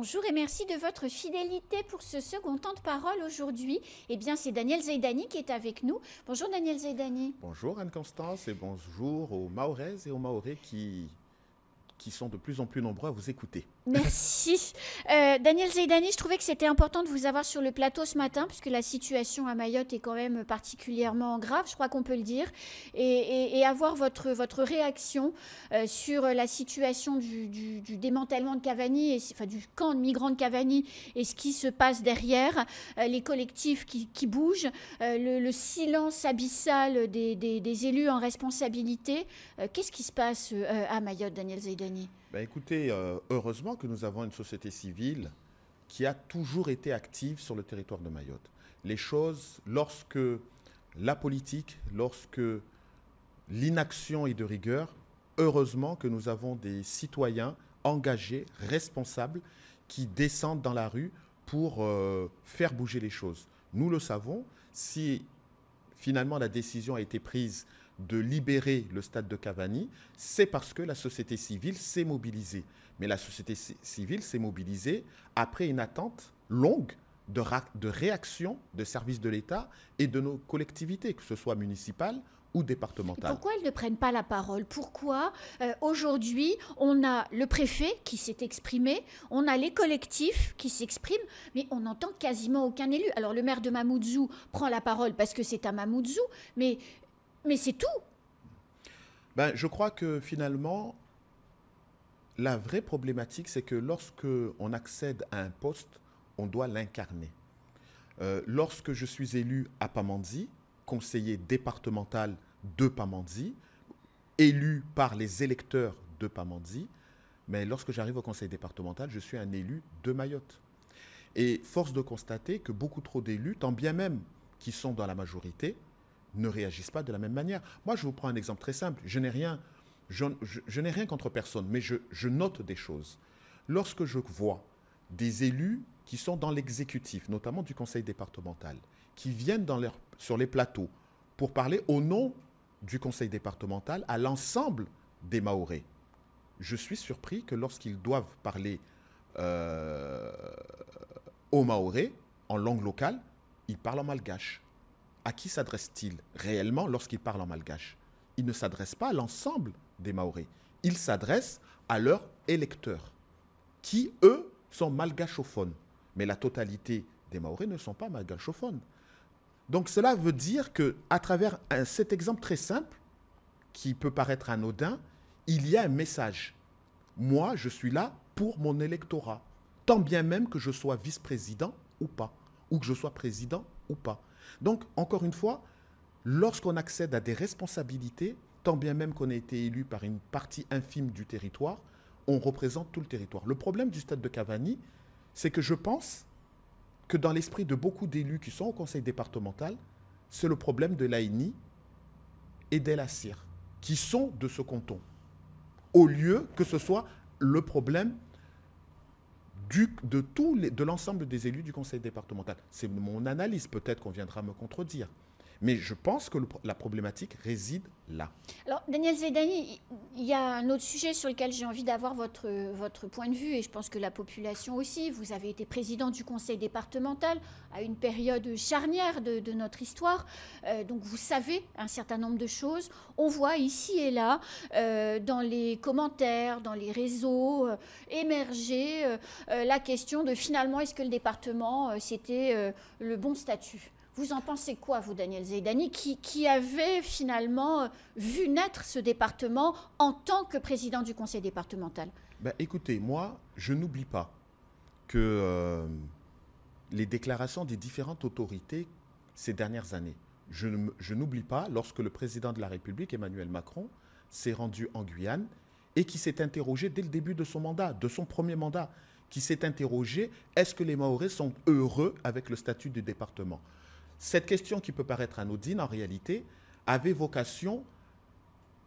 Bonjour et merci de votre fidélité pour ce second temps de parole aujourd'hui. Eh bien, c'est Daniel Zaidani qui est avec nous. Bonjour Daniel Zaidani. Bonjour Anne-Constance et bonjour aux Maoraises et aux Maorais qui, qui sont de plus en plus nombreux à vous écouter. Merci. Euh, Daniel Zaidani, je trouvais que c'était important de vous avoir sur le plateau ce matin, puisque la situation à Mayotte est quand même particulièrement grave, je crois qu'on peut le dire, et, avoir votre, votre réaction euh, sur la situation du, démantèlement de Cavani, et, enfin du camp de migrants de Cavani, et ce qui se passe derrière, euh, les collectifs qui, bougent, le, silence abyssal des, des élus en responsabilité. Qu'est-ce qui se passe à Mayotte, Daniel Zaidani bah, écoutez, euh, heureusement que nous avons une société civile qui a toujours été active sur le territoire de Mayotte. Les choses, lorsque la politique, lorsque l'inaction est de rigueur, heureusement que nous avons des citoyens engagés, responsables, qui descendent dans la rue pour euh, faire bouger les choses. Nous le savons, si finalement la décision a été prise de libérer le stade de Cavani, c'est parce que la société civile s'est mobilisée. Mais la société civile s'est mobilisée après une attente longue de, réaction de services de l'État et de nos collectivités, que ce soit municipales ou départementales. Pourquoi ils ne prennent pas la parole Pourquoi euh, aujourd'hui on a le préfet qui s'est exprimé, on a les collectifs qui s'expriment, mais on n'entend quasiment aucun élu. Alors le maire de Mamoudzou prend la parole parce que c'est à Mamoudzou, mais mais c'est tout. Ben, je crois que finalement, la vraie problématique, c'est que lorsque on accède à un poste, on doit l'incarner. Euh, lorsque je suis élu à Pamandzi, conseiller départemental de Pamandzi, élu par les électeurs de Pamandzi, mais lorsque j'arrive au conseil départemental, je suis un élu de Mayotte. Et force de constater que beaucoup trop d'élus, tant bien même qu'ils sont dans la majorité, ne réagissent pas de la même manière. Moi, je vous prends un exemple très simple. Je n'ai rien, je, rien contre personne, mais je, note des choses. Lorsque je vois des élus qui sont dans l'exécutif, notamment du conseil départemental, qui viennent sur les plateaux pour parler au nom du conseil départemental à l'ensemble des Maorés. Je suis surpris que lorsqu'ils doivent parler euh, aux en langue locale, ils parlent en malgache à qui s'adresse-t-il réellement lorsqu'il parle en malgache Il ne s'adresse pas à l'ensemble des Maoris. Il s'adresse à leurs électeurs, qui, eux, sont malgachophones. Mais la totalité des Maoris ne sont pas malgachophones. Donc cela veut dire que, à travers cet exemple très simple, qui peut paraître anodin, il y a un message. Moi, je suis là pour mon électorat, tant bien même que je sois vice-président ou pas, ou que je sois président ou pas. Donc, encore une fois, lorsqu'on accède à des responsabilités, tant bien même qu'on ait été élu par une partie infime du territoire, on représente tout le territoire. Le problème du stade de Cavani, c'est que je pense que dans l'esprit de beaucoup d'élus qui sont au conseil départemental, c'est le problème de l'AINI et d'El qui sont de ce canton, au lieu que ce soit le problème du, de, de l'ensemble des élus du conseil départemental. C'est mon analyse, peut-être qu'on viendra me contredire. Mais je pense que la problématique réside là. Alors, Daniel Zedani, il y a un autre sujet sur lequel j'ai envie d'avoir votre, votre point de vue, et je pense que la population aussi. Vous avez été président du conseil départemental à une période charnière de, notre histoire, euh, donc vous savez un certain nombre de choses. On voit ici et là, euh, dans les commentaires, dans les réseaux, euh, émerger la question de finalement, est-ce que le département, c'était le bon statut vous en pensez quoi, vous, Daniel Zeidani, qui, avait finalement euh, vu naître ce département en tant que président du conseil départemental ben, Écoutez, moi, je n'oublie pas que euh, les déclarations des différentes autorités ces dernières années, je, n'oublie pas lorsque le président de la République, Emmanuel Macron, s'est rendu en Guyane et qui s'est interrogé dès le début de son mandat, de son premier mandat, qui s'est interrogé, est-ce que les Maoris sont heureux avec le statut du département cette question qui peut paraître anodine, en réalité, avait vocation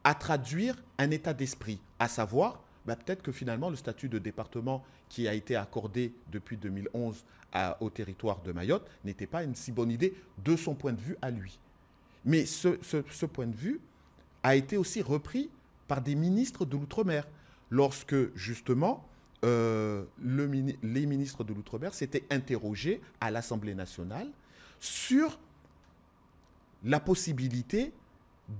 à traduire un état d'esprit, à savoir, bah, peut-être que finalement le statut de département qui a été accordé depuis 2011 au territoire de Mayotte n'était pas une si bonne idée de son point de vue à lui. Mais ce, point de vue a été aussi repris par des ministres de l'Outre-mer, lorsque justement euh, les ministres de l'Outre-mer s'étaient interrogés à l'Assemblée nationale sur la possibilité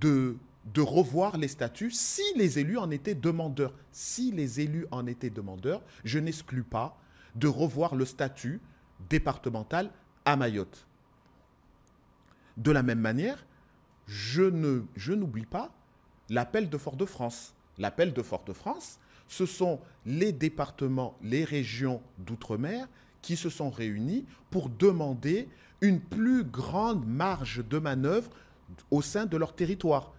de, de revoir les statuts si les élus en étaient demandeurs. Si les élus en étaient demandeurs, je n'exclus pas de revoir le statut départemental à Mayotte. De la même manière, je n'oublie je pas l'appel de Fort-de-France. L'appel de Fort-de-France, ce sont les départements, les régions d'outre-mer qui se sont réunis pour demander une plus grande marge de manœuvre au sein de leur territoire.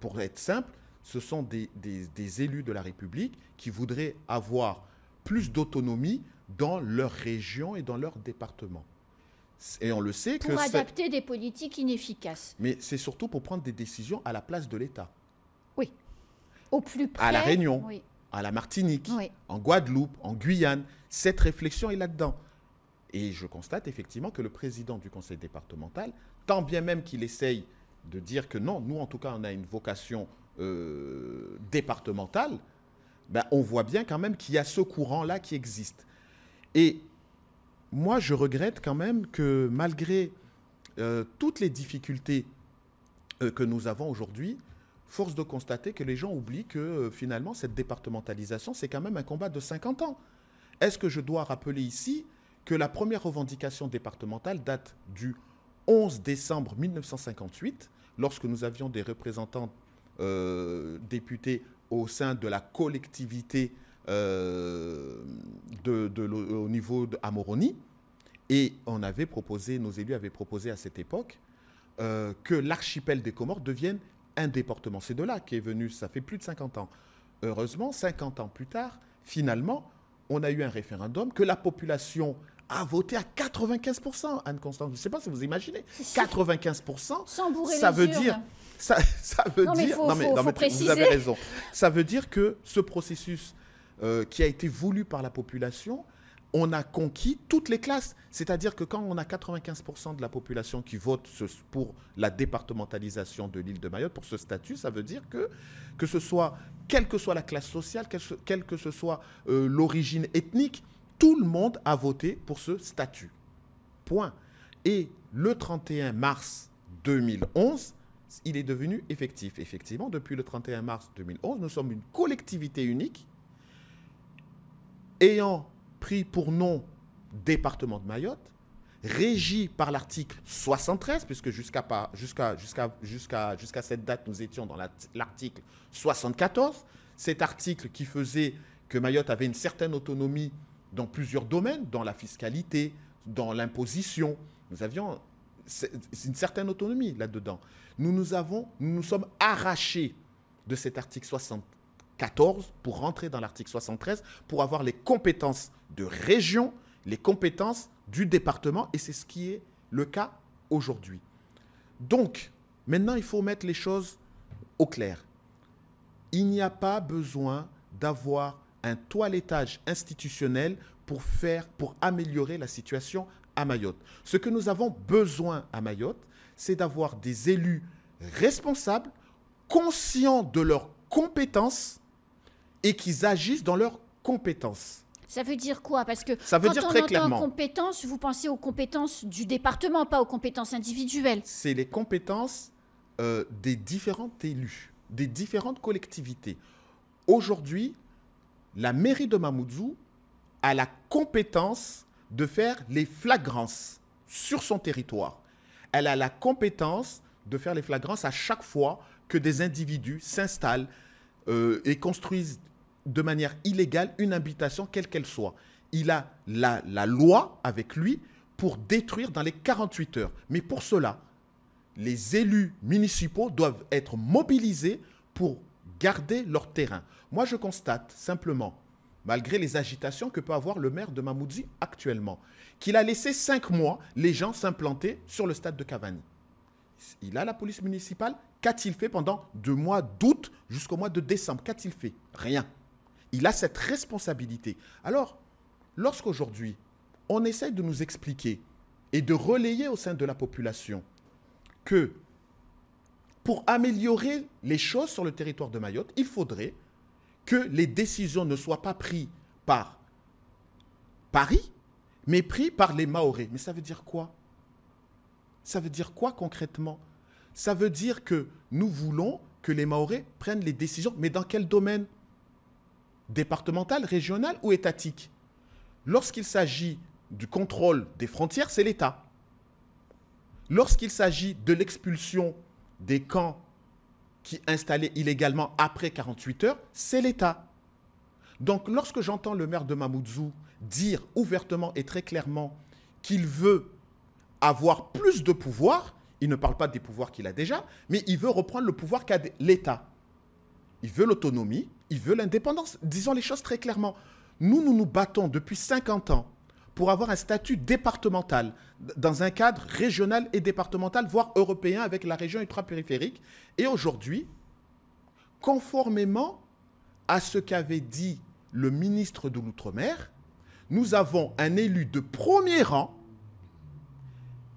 Pour être simple, ce sont des, élus de la République qui voudraient avoir plus d'autonomie dans leur région et dans leur département. Et on le sait pour que... Pour adapter des politiques inefficaces. Mais c'est surtout pour prendre des décisions à la place de l'État. Oui. Au plus près. À La Réunion, à la Martinique, en Guadeloupe, en Guyane. Cette réflexion est là-dedans. Et je constate effectivement que le président du conseil départemental, tant bien même qu'il essaye de dire que non, nous en tout cas on a une vocation euh, départementale, ben, on voit bien quand même qu'il y a ce courant-là qui existe. Et moi, je regrette quand même que malgré euh, toutes les difficultés euh, que nous avons aujourd'hui, force de constater que les gens oublient que finalement, cette départementalisation, c'est quand même un combat de 50 ans. Est-ce que je dois rappeler ici que la première revendication départementale date du 11 décembre 1958, lorsque nous avions des représentants euh, députés au sein de la collectivité euh, de, au niveau de Amoroni. Et on avait proposé, nos élus avaient proposé à cette époque euh, que l'archipel des Comores devienne un département. C'est de là qu'est venu, ça fait plus de 50 ans. Heureusement, 50 ans plus tard, finalement, on a eu un référendum que la population a voté à 95%, Anne-Constance. Je ne sais pas si vous imaginez. 95%, Sans ça veut dire... Ça, veut dire... vous avez raison. Ça veut dire que ce processus euh, qui a été voulu par la population, on a conquis toutes les classes. C'est-à-dire que quand on a 95% de la population qui vote pour la départementalisation de l'île de Mayotte, pour ce statut, ça veut dire que, que ce soit, quelle que soit la classe sociale, quelle, que ce soit euh, l'origine ethnique, tout le monde a voté pour ce statut. Point. Et le 31 mars 2011, il est devenu effectif. Effectivement, depuis le 31 mars 2011, nous sommes une collectivité unique ayant pris pour nom département de Mayotte, régie par l'article 73, puisque jusqu'à cette date, nous étions dans l'article 74, cet article qui faisait que Mayotte avait une certaine autonomie dans plusieurs domaines, dans la fiscalité, dans l'imposition. Nous avions une certaine autonomie là-dedans. Nous nous, avons, nous nous sommes arrachés de cet article 74 pour rentrer dans l'article 73 pour avoir les compétences de région, les compétences du département, et c'est ce qui est le cas aujourd'hui. Donc, maintenant, il faut mettre les choses au clair. Il n'y a pas besoin d'avoir un toilettage institutionnel pour faire, pour améliorer la situation à Mayotte. Ce que nous avons besoin à Mayotte, c'est d'avoir des élus responsables, conscients de leurs compétences et qu'ils agissent dans leurs compétences. Ça veut dire quoi Parce que quand on entend compétences, vous pensez aux compétences du département, pas aux compétences individuelles. C'est les compétences euh, des différents élus, des différentes collectivités. Aujourd'hui, la mairie de Mamoudzou a la compétence de faire les flagrances sur son territoire. Elle a la compétence de faire les flagrances à chaque fois que des individus s'installent euh, et construisent de manière illégale une habitation, quelle qu'elle soit. Il a la, la loi avec lui pour détruire dans les 48 heures. Mais pour cela, les élus municipaux doivent être mobilisés pour garder leur terrain. Moi, je constate simplement, malgré les agitations que peut avoir le maire de Mamoudzi actuellement, qu'il a laissé cinq mois les gens s'implanter sur le stade de Cavani. Il a la police municipale. Qu'a-t-il fait pendant deux mois d'août jusqu'au mois de décembre Qu'a-t-il fait Rien. Il a cette responsabilité. Alors, lorsqu'aujourd'hui, on essaie de nous expliquer et de relayer au sein de la population que pour améliorer les choses sur le territoire de Mayotte, il faudrait que les décisions ne soient pas prises par Paris, mais prises par les Maorés. Mais ça veut dire quoi Ça veut dire quoi concrètement Ça veut dire que nous voulons que les Maorés prennent les décisions, mais dans quel domaine Départemental, régional ou étatique Lorsqu'il s'agit du contrôle des frontières, c'est l'État. Lorsqu'il s'agit de l'expulsion des camps qui installaient illégalement après 48 heures, c'est l'État. Donc lorsque j'entends le maire de Mamoudzou dire ouvertement et très clairement qu'il veut avoir plus de pouvoir, il ne parle pas des pouvoirs qu'il a déjà, mais il veut reprendre le pouvoir qu'a l'État. Il veut l'autonomie, il veut l'indépendance. Disons les choses très clairement. Nous, nous nous battons depuis 50 ans pour avoir un statut départemental, dans un cadre régional et départemental, voire européen avec la région ultra-périphérique. Et aujourd'hui, conformément à ce qu'avait dit le ministre de l'Outre-mer, nous avons un élu de premier rang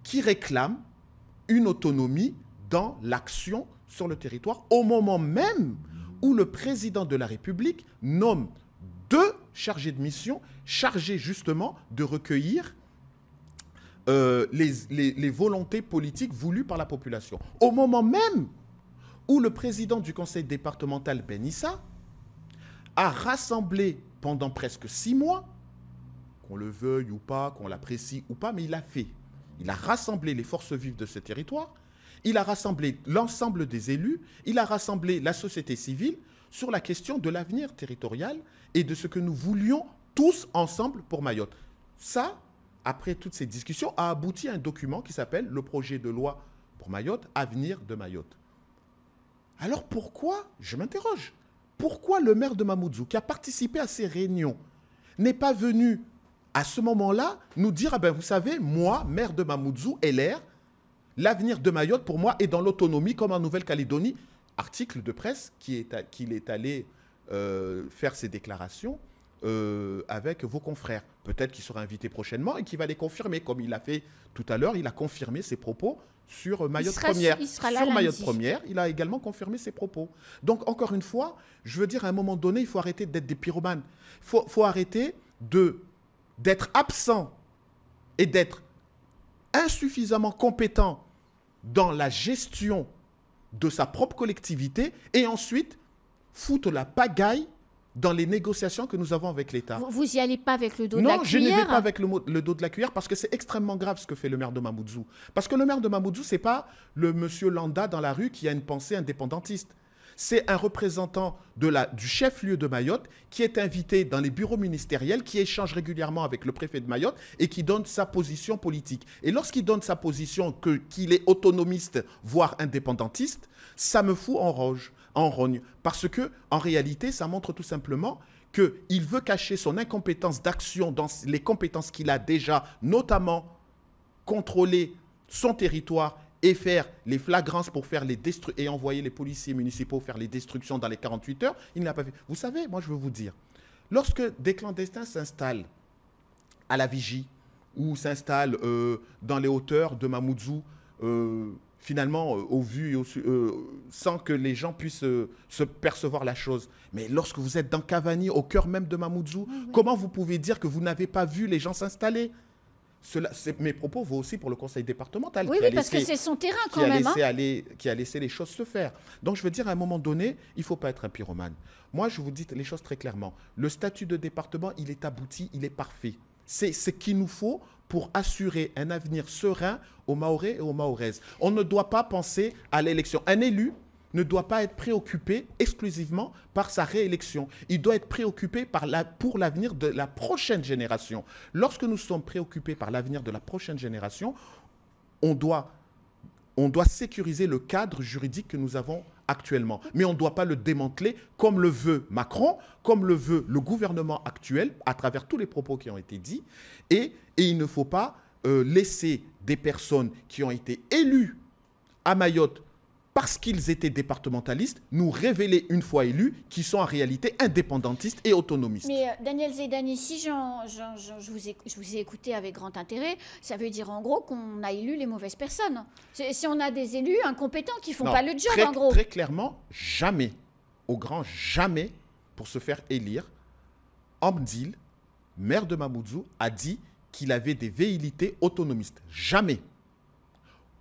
qui réclame une autonomie dans l'action sur le territoire au moment même où le président de la République nomme deux chargé de mission, chargé justement de recueillir euh, les, les volontés politiques voulues par la population. Au moment même où le président du conseil départemental Benissa a rassemblé pendant presque six mois, qu'on le veuille ou pas, qu'on l'apprécie ou pas, mais il a fait. Il a rassemblé les forces vives de ce territoire, il a rassemblé l'ensemble des élus, il a rassemblé la société civile sur la question de l'avenir territorial et de ce que nous voulions tous ensemble pour Mayotte. Ça, après toutes ces discussions, a abouti à un document qui s'appelle le projet de loi pour Mayotte, Avenir de Mayotte. Alors pourquoi, je m'interroge, pourquoi le maire de Mamoudzou, qui a participé à ces réunions, n'est pas venu à ce moment-là nous dire, ah ben vous savez, moi, maire de Mamoudzou, LR, l'avenir de Mayotte pour moi est dans l'autonomie comme en Nouvelle-Calédonie, article de presse qu'il est, qu'il est allé euh, faire ses déclarations euh, avec vos confrères. Peut-être qu'il sera invité prochainement et qu'il va les confirmer, comme il l'a fait tout à l'heure. Il a confirmé ses propos sur euh, Mayotte sera, Première. sur Mayotte Première, il a également confirmé ses propos. Donc, encore une fois, je veux dire, à un moment donné, il faut arrêter d'être des pyromanes. Il faut, faut, arrêter de d'être absent et d'être insuffisamment compétent dans la gestion de sa propre collectivité et ensuite foutent la pagaille dans les négociations que nous avons avec l'État. Vous n'y allez pas avec le dos de la cuillère Non, je n'y vais pas avec le, dos de la cuillère parce que c'est extrêmement grave ce que fait le maire de Mamoudzou. Parce que le maire de Mamoudzou, ce n'est pas le monsieur Landa dans la rue qui a une pensée indépendantiste. C'est un représentant de la, du chef-lieu de Mayotte qui est invité dans les bureaux ministériels, qui échange régulièrement avec le préfet de Mayotte et qui donne sa position politique. Et lorsqu'il donne sa position qu'il est autonomiste, voire indépendantiste, ça me fout en roge en rogne. Parce que, en réalité, ça montre tout simplement qu'il veut cacher son incompétence d'action dans les compétences qu'il a déjà, notamment contrôler son territoire et faire les flagrances pour faire les et envoyer les policiers municipaux faire les destructions dans les 48 heures, il n'a pas fait. Vous savez, moi je veux vous dire, lorsque des clandestins s'installent à la vigie ou s'installent euh, dans les hauteurs de Mamoudzou, euh, finalement euh, au vu, euh, sans que les gens puissent euh, se percevoir la chose. Mais lorsque vous êtes dans Cavani, au cœur même de Mamoudzou, comment vous pouvez dire que vous n'avez pas vu les gens s'installer cela, mes propos vont aussi pour le conseil départemental. Oui, parce que c'est son terrain quand qui même. A laissé hein. aller, qui a laissé les choses se faire. Donc je veux dire, à un moment donné, il ne faut pas être un pyromane. Moi, je vous dis les choses très clairement. Le statut de département, il est abouti, il est parfait. C'est ce qu'il nous faut pour assurer un avenir serein aux Maorais et aux Maoraises. On ne doit pas penser à l'élection. Un élu ne doit pas être préoccupé exclusivement par sa réélection. Il doit être préoccupé par la, pour l'avenir de la prochaine génération. Lorsque nous sommes préoccupés par l'avenir de la prochaine génération, on doit on doit sécuriser le cadre juridique que nous avons actuellement. Mais on ne doit pas le démanteler comme le veut Macron, comme le veut le gouvernement actuel, à travers tous les propos qui ont été dits. Et, il ne faut pas euh, laisser des personnes qui ont été élues à Mayotte parce qu'ils étaient départementalistes, nous révéler une fois élus qu'ils sont en réalité indépendantistes et autonomistes. Mais euh, Daniel Zedani, si je, vous ai, je vous ai écouté avec grand intérêt, ça veut dire en gros qu'on a élu les mauvaises personnes. Si on a des élus incompétents qui ne font pas le job, en gros. Très clairement, jamais, au grand jamais, pour se faire élire, Amdil, maire de Mamoudzou, a dit qu'il avait des véhilités autonomistes. Jamais.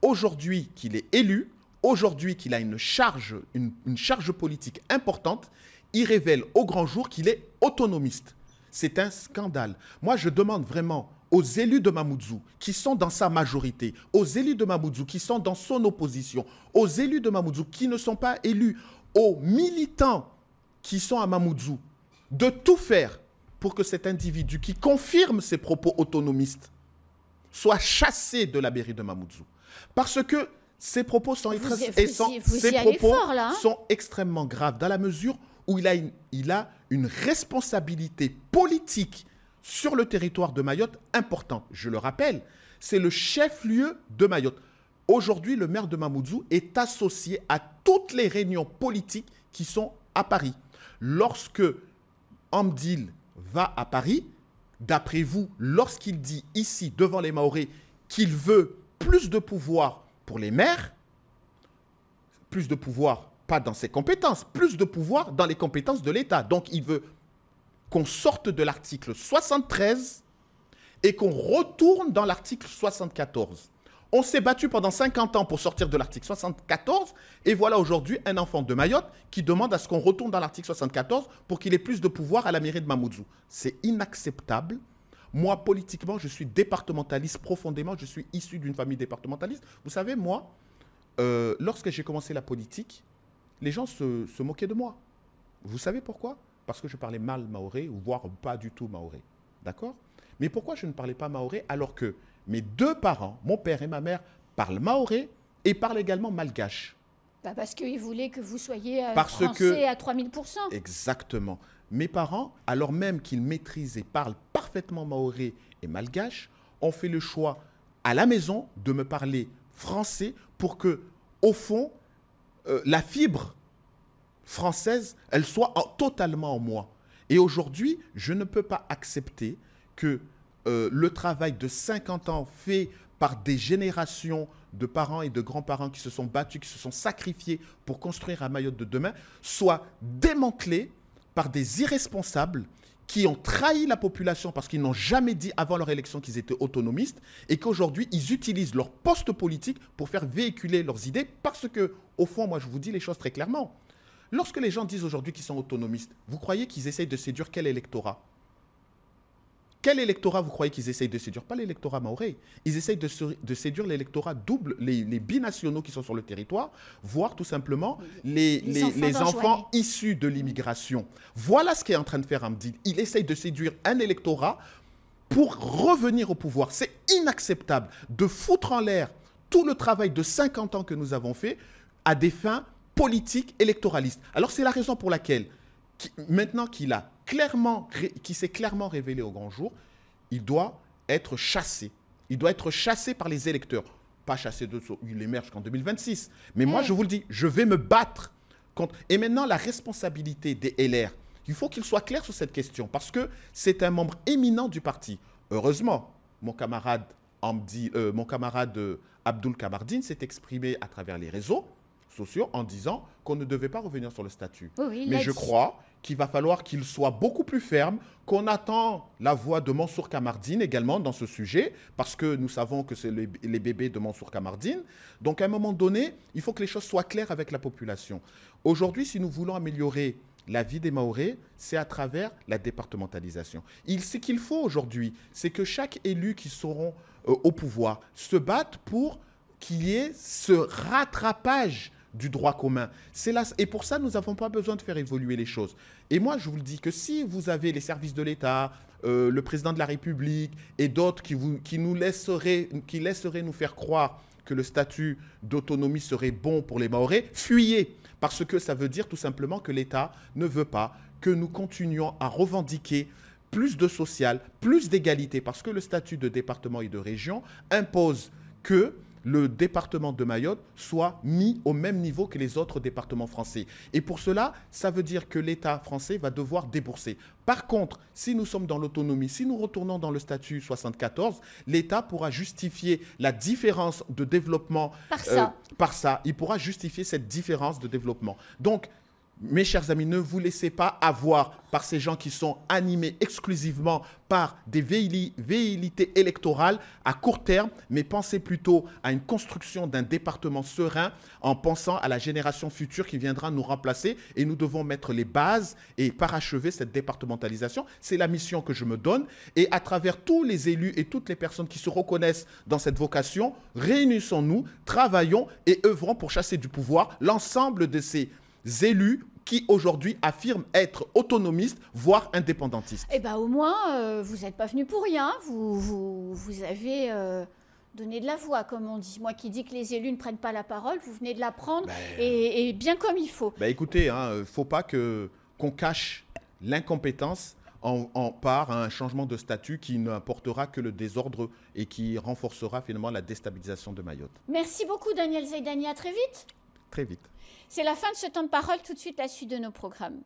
Aujourd'hui qu'il est élu, Aujourd'hui qu'il a une charge, une, charge politique importante, il révèle au grand jour qu'il est autonomiste. C'est un scandale. Moi, je demande vraiment aux élus de Mamoudzou qui sont dans sa majorité, aux élus de Mamoudzou qui sont dans son opposition, aux élus de Mamoudzou qui ne sont pas élus, aux militants qui sont à Mamoudzou, de tout faire pour que cet individu qui confirme ses propos autonomistes soit chassé de la mairie de Mamoudzou. Parce que ses propos sont, extrêmement graves dans la mesure où il a, une, a responsabilité politique sur le territoire de Mayotte important. Je le rappelle, c'est le chef-lieu de Mayotte. Aujourd'hui, le maire de Mamoudzou est associé à toutes les réunions politiques qui sont à Paris. Lorsque Amdil va à Paris, d'après vous, lorsqu'il dit ici devant les Maorés qu'il veut plus de pouvoir pour les maires, plus de pouvoir, pas dans ses compétences, plus de pouvoir dans les compétences de l'État. Donc il veut qu'on sorte de l'article 73 et qu'on retourne dans l'article 74. On s'est battu pendant 50 ans pour sortir de l'article 74 et voilà aujourd'hui un enfant de Mayotte qui demande à ce qu'on retourne dans l'article 74 pour qu'il ait plus de pouvoir à la mairie de Mamoudzou. C'est inacceptable moi, politiquement, je suis départementaliste profondément. Je suis issu d'une famille départementaliste. Vous savez, moi, euh, lorsque j'ai commencé la politique, les gens se, moquaient de moi. Vous savez pourquoi Parce que je parlais mal maoré, voire pas du tout maoré. D'accord Mais pourquoi je ne parlais pas maoré alors que mes deux parents, mon père et ma mère, parlent maoré et parlent également malgache bah, Parce qu'ils voulaient que vous soyez euh, français que, à 3000%. Exactement. Mes parents, alors même qu'ils maîtrisent et parlent parfaitement maoré et malgache, ont fait le choix à la maison de me parler français pour que, au fond, euh, la fibre française, elle soit totalement en moi. Et aujourd'hui, je ne peux pas accepter que euh, le travail de 50 ans fait par des générations de parents et de grands-parents qui se sont battus, qui se sont sacrifiés pour construire un Mayotte de demain, soit démantelé par des irresponsables qui ont trahi la population parce qu'ils n'ont jamais dit avant leur élection qu'ils étaient autonomistes et qu'aujourd'hui ils utilisent leur poste politique pour faire véhiculer leurs idées parce que, au fond, moi je vous dis les choses très clairement. Lorsque les gens disent aujourd'hui qu'ils sont autonomistes, vous croyez qu'ils essayent de séduire quel électorat quel électorat vous croyez qu'ils essayent de séduire Pas l'électorat maoré. Ils essayent de, séduire l'électorat double, les, binationaux qui sont sur le territoire, voire tout simplement les, enfants, issus de l'immigration. Voilà ce qu'est en train de faire Hamdi. Il essaye de séduire un électorat pour revenir au pouvoir. C'est inacceptable de foutre en l'air tout le travail de 50 ans que nous avons fait à des fins politiques électoralistes. Alors c'est la raison pour laquelle maintenant qu'il a clairement, qui s'est clairement révélé au grand jour, il doit être chassé. Il doit être chassé par les électeurs. Pas chassé de il émerge qu'en 2026. Mais moi, je vous le dis, je vais me battre contre. Et maintenant, la responsabilité des LR, il faut qu'il soit clair sur cette question parce que c'est un membre éminent du parti. Heureusement, mon camarade Amdi, euh, euh, Abdul Kamardine s'est exprimé à travers les réseaux sociaux en disant qu'on ne devait pas revenir sur le statut. Mais je crois qu'il va falloir qu'il soit beaucoup plus ferme, qu'on attend la voix de Mansour Kamardine également dans ce sujet, parce que nous savons que c'est les, bébés de Mansour Kamardine. Donc à un moment donné, il faut que les choses soient claires avec la population. Aujourd'hui, si nous voulons améliorer la vie des Maorés, c'est à travers la départementalisation. Il, ce qu'il faut aujourd'hui, c'est que chaque élu qui seront euh, au pouvoir se batte pour qu'il y ait ce rattrapage du droit commun. C'est là, et pour ça, nous n'avons pas besoin de faire évoluer les choses. Et moi, je vous le dis que si vous avez les services de l'État, euh, le président de la République et d'autres qui, vous, qui nous laisseraient, qui laisseraient nous faire croire que le statut d'autonomie serait bon pour les Maoris, fuyez parce que ça veut dire tout simplement que l'État ne veut pas que nous continuions à revendiquer plus de social, plus d'égalité, parce que le statut de département et de région impose que le département de Mayotte soit mis au même niveau que les autres départements français. Et pour cela, ça veut dire que l'État français va devoir débourser. Par contre, si nous sommes dans l'autonomie, si nous retournons dans le statut 74, l'État pourra justifier la différence de développement euh, par ça. Il pourra justifier cette différence de développement. Donc, mes chers amis, ne vous laissez pas avoir par ces gens qui sont animés exclusivement par des véhilités électorales à court terme, mais pensez plutôt à une construction d'un département serein en pensant à la génération future qui viendra nous remplacer et nous devons mettre les bases et parachever cette départementalisation. C'est la mission que je me donne et à travers tous les élus et toutes les personnes qui se reconnaissent dans cette vocation, réunissons-nous, travaillons et œuvrons pour chasser du pouvoir l'ensemble de ces élus qui aujourd'hui affirme être autonomiste, voire indépendantiste Eh bien, au moins, euh, vous n'êtes pas venu pour rien. Vous, vous, avez. Euh, donné de la voix, comme on dit. Moi qui dis que les élus ne prennent pas la parole, vous venez de la prendre ben. et, bien comme il faut. Ben écoutez, il hein, ne euh, faut pas que qu'on cache l'incompétence en, en, un changement de statut qui n'apportera que le désordre et qui renforcera finalement la déstabilisation de Mayotte. Merci beaucoup Daniel Zaidani, à très vite. Très vite. C'est la fin de ce temps de parole, tout de suite la suite de nos programmes.